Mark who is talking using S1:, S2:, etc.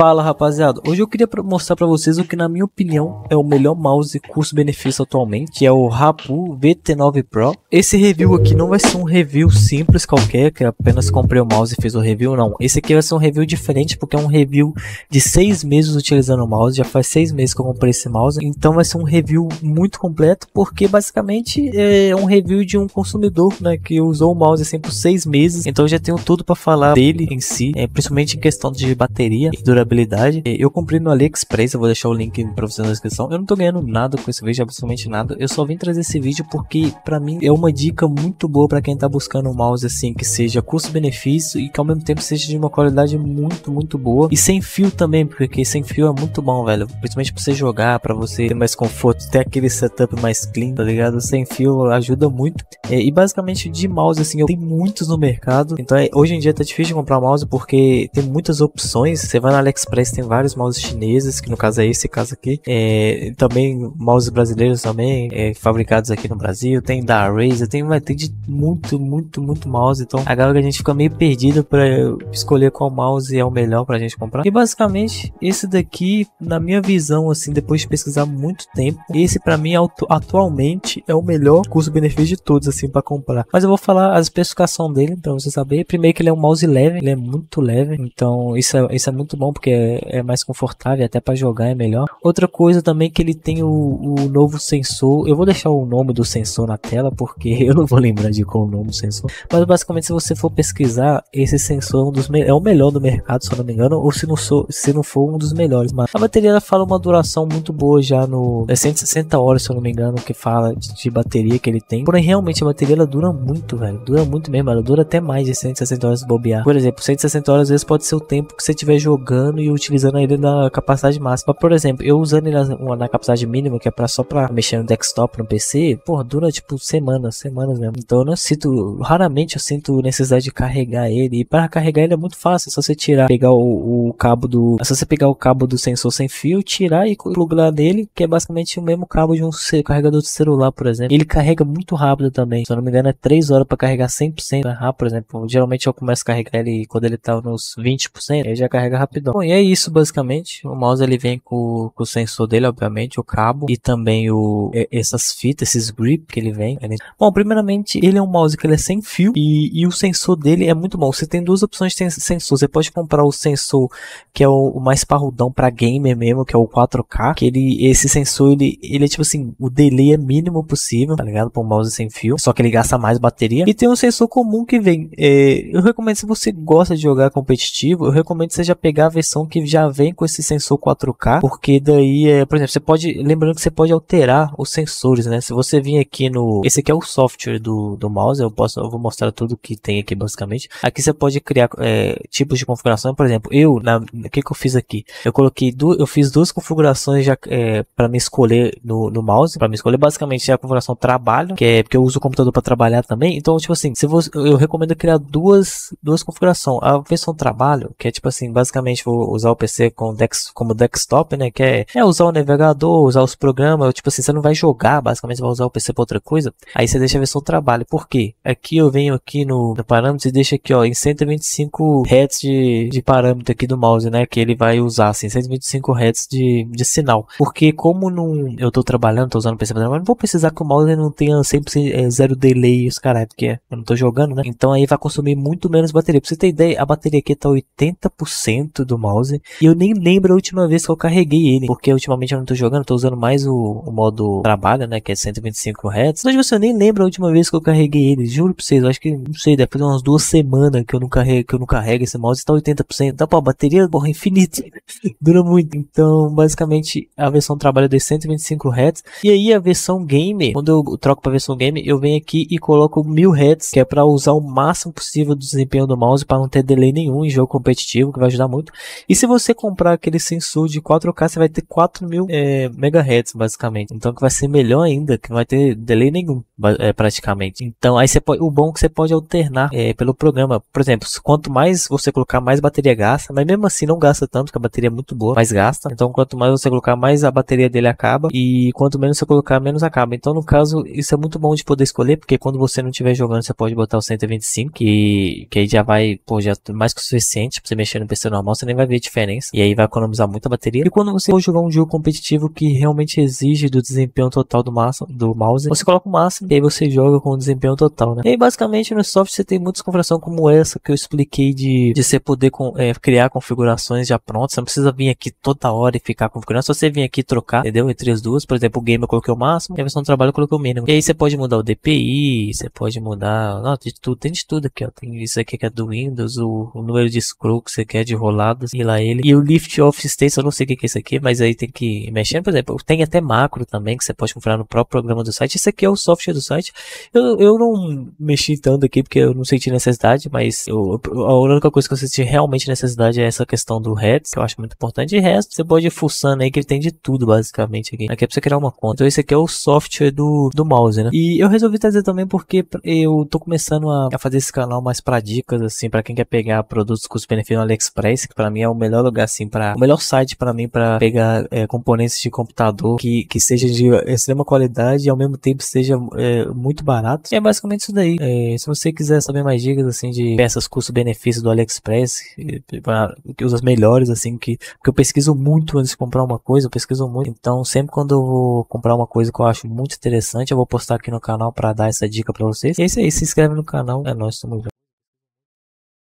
S1: Fala rapaziada, hoje eu queria mostrar para vocês o que na minha opinião é o melhor mouse custo-benefício atualmente, que é o Rapu VT9 Pro. Esse review aqui não vai ser um review simples qualquer, que apenas comprei o mouse e fiz o review, não. Esse aqui vai ser um review diferente porque é um review de 6 meses utilizando o mouse, já faz 6 meses que eu comprei esse mouse, então vai ser um review muito completo porque basicamente é um review de um consumidor né, que usou o mouse assim por 6 meses, então já tenho tudo para falar dele em si, é, principalmente em questão de bateria e durabilidade habilidade. Eu comprei no AliExpress, eu vou deixar o link pra você na descrição. Eu não tô ganhando nada com esse vídeo, absolutamente nada. Eu só vim trazer esse vídeo porque, pra mim, é uma dica muito boa pra quem tá buscando um mouse assim, que seja custo-benefício e que ao mesmo tempo seja de uma qualidade muito, muito boa. E sem fio também, porque sem fio é muito bom, velho. Principalmente pra você jogar, pra você ter mais conforto, ter aquele setup mais clean, tá ligado? Sem fio ajuda muito. É, e basicamente de mouse, assim, eu tenho muitos no mercado. Então é, hoje em dia tá difícil de comprar mouse porque tem muitas opções. Você vai na AliExpress AliExpress tem vários mouses chineses, que no caso é esse caso aqui. É, também mouses brasileiros também, é, fabricados aqui no Brasil. Tem da Razer, tem, tem de muito, muito, muito mouse. Então a galera a gente fica meio perdida para escolher qual mouse é o melhor pra gente comprar. E basicamente, esse daqui, na minha visão, assim, depois de pesquisar muito tempo, esse para mim atualmente é o melhor custo-benefício de todos, assim, para comprar. Mas eu vou falar a especificação dele para você saber. Primeiro que ele é um mouse leve, ele é muito leve, então isso é, isso é muito bom porque é, é, mais confortável, até para jogar é melhor. Outra coisa também que ele tem o, o, novo sensor. Eu vou deixar o nome do sensor na tela, porque eu não vou lembrar de qual o nome do sensor. Mas basicamente, se você for pesquisar, esse sensor é, um dos, é o melhor do mercado, se eu não me engano, ou se não, sou, se não for um dos melhores. Mas a bateria ela fala uma duração muito boa já no. É 160 horas, se eu não me engano, que fala de, de bateria que ele tem. Porém, realmente a bateria ela dura muito, velho. Dura muito mesmo, ela dura até mais de 160 horas bobear. Por exemplo, 160 horas às vezes pode ser o tempo que você estiver jogando usando e utilizando ele na capacidade máxima. Por exemplo, eu usando ele na, na capacidade mínima, que é pra, só pra mexer no desktop, no PC, pô, dura tipo semanas, semanas mesmo. Então eu não sinto, raramente eu sinto necessidade de carregar ele. E para carregar ele é muito fácil, é só você tirar, pegar o, o cabo do. É só você pegar o cabo do sensor sem fio, tirar e plugar nele, que é basicamente o mesmo cabo de um carregador de celular, por exemplo. Ele carrega muito rápido também. Se eu não me engano, é 3 horas para carregar 100% rápido, né? ah, por exemplo. Geralmente eu começo a carregar ele quando ele tá nos 20%, ele já carrega rapidão. Bom, e é isso basicamente. O mouse ele vem com, com o sensor dele, obviamente, o cabo e também o, essas fitas, esses grip que ele vem. Bom, primeiramente, ele é um mouse que ele é sem fio e, e o sensor dele é muito bom. Você tem duas opções de sensor. Você pode comprar o sensor que é o, o mais parrudão para gamer mesmo, que é o 4K, que ele, esse sensor, ele, ele é tipo assim, o delay é mínimo possível, tá ligado? Para um mouse sem fio, só que ele gasta mais bateria. E tem um sensor comum que vem. É, eu recomendo, se você gosta de jogar competitivo, eu recomendo você já pegar a versão versão que já vem com esse sensor 4K, porque daí é, por exemplo, você pode, lembrando que você pode alterar os sensores, né? Se você vir aqui no, esse aqui é o software do, do mouse, eu posso, eu vou mostrar tudo que tem aqui basicamente. Aqui você pode criar é, tipos de configuração, por exemplo, eu, na, o que que eu fiz aqui? Eu coloquei, du, eu fiz duas configurações já é, para me escolher no, no mouse, para me escolher basicamente é a configuração trabalho, que é porque eu uso o computador para trabalhar também. Então, tipo assim, se você, eu recomendo criar duas duas configurações. A versão trabalho, que é tipo assim, basicamente vou usar o PC com dex, como desktop, né? Que é, é usar o navegador, usar os programas. Tipo assim, você não vai jogar, basicamente, você vai usar o PC para outra coisa. Aí você deixa a versão trabalho. Por quê? Aqui eu venho aqui no, no parâmetro e deixo aqui, ó, em 125 Hz de, de parâmetro aqui do mouse, né? Que ele vai usar, assim, 125 Hz de, de sinal. Porque como não, eu tô trabalhando, tô usando o PC pra trabalhar, não vou precisar que o mouse não tenha 100% é, zero delay, os caras, porque eu não tô jogando, né? Então aí vai consumir muito menos bateria. Pra você ter ideia, a bateria aqui tá 80% do mouse mouse. E eu nem lembro a última vez que eu carreguei ele, porque ultimamente eu não tô jogando, tô usando mais o, o modo trabalho, né, que é 125 Hz. Então, você eu nem lembro a última vez que eu carreguei ele, juro pra vocês, eu acho que, não sei, deve fazer umas duas semanas que eu não carrego, que eu não carrego esse mouse, tá 80%, tá, pô, a bateria, porra, é infinita, dura muito. Então, basicamente, a versão trabalho é de 125 Hz, e aí a versão game, quando eu troco pra versão game, eu venho aqui e coloco 1000 Hz, que é pra usar o máximo possível do desempenho do mouse, para não ter delay nenhum em jogo competitivo, que vai ajudar muito. E se você comprar aquele sensor de 4K, você vai ter 4000 é, MHz, basicamente. Então que vai ser melhor ainda, que não vai ter delay nenhum, é, praticamente. Então aí você pode, o bom é que você pode alternar é, pelo programa. Por exemplo, quanto mais você colocar, mais bateria gasta, mas mesmo assim não gasta tanto, que a bateria é muito boa, mas gasta. Então quanto mais você colocar, mais a bateria dele acaba e quanto menos você colocar, menos acaba. Então no caso, isso é muito bom de poder escolher, porque quando você não estiver jogando, você pode botar o 125, que, que aí já vai, pô, já é mais que o suficiente pra você mexer no PC normal, você nem vai ver diferença. E aí vai economizar muita bateria. E quando você for jogar um jogo competitivo que realmente exige do desempenho total do, massa, do mouse, você coloca o máximo e aí você joga com o desempenho total, né? E aí, basicamente no software você tem muitas configurações como essa que eu expliquei de, de você poder com, é, criar configurações já prontas. Você não precisa vir aqui toda hora e ficar configurando. só você vir aqui trocar, entendeu? Entre as duas, por exemplo, o game eu coloquei o máximo e a versão do trabalho eu coloquei o mínimo. E aí você pode mudar o DPI, você pode mudar, não, tem de tudo, tem de tudo aqui, ó. Tem isso aqui que é do Windows, o, o número de scroll que você quer de roladas lá ele. E o Lift Off States, eu não sei o que é isso aqui, mas aí tem que ir mexendo. Por exemplo, tem até macro também que você pode configurar no próprio programa do site. Esse aqui é o software do site. Eu, eu não mexi tanto aqui porque eu não senti necessidade, mas eu, a única coisa que eu senti realmente necessidade é essa questão do Reds, que eu acho muito importante. E resto, você pode ir fuçando aí que ele tem de tudo, basicamente, aqui. Aqui é pra você criar uma conta. Então esse aqui é o software do, do mouse, né? E eu resolvi trazer também porque eu tô começando a, a fazer esse canal mais para dicas, assim, para quem quer pegar produtos com os benefícios no AliExpress, que pra mim é é o melhor lugar assim para o melhor site para mim para pegar é, componentes de computador que, que seja de extrema qualidade e ao mesmo tempo seja é, muito barato. E é basicamente isso daí. É, se você quiser saber mais dicas assim de peças custo-benefício do AliExpress, que usa as melhores assim que, que eu pesquiso muito antes de comprar uma coisa, eu pesquiso muito. Então sempre quando eu vou comprar uma coisa que eu acho muito interessante, eu vou postar aqui no canal para dar essa dica para vocês. E é isso aí, se inscreve no canal. É nós, tamo junto.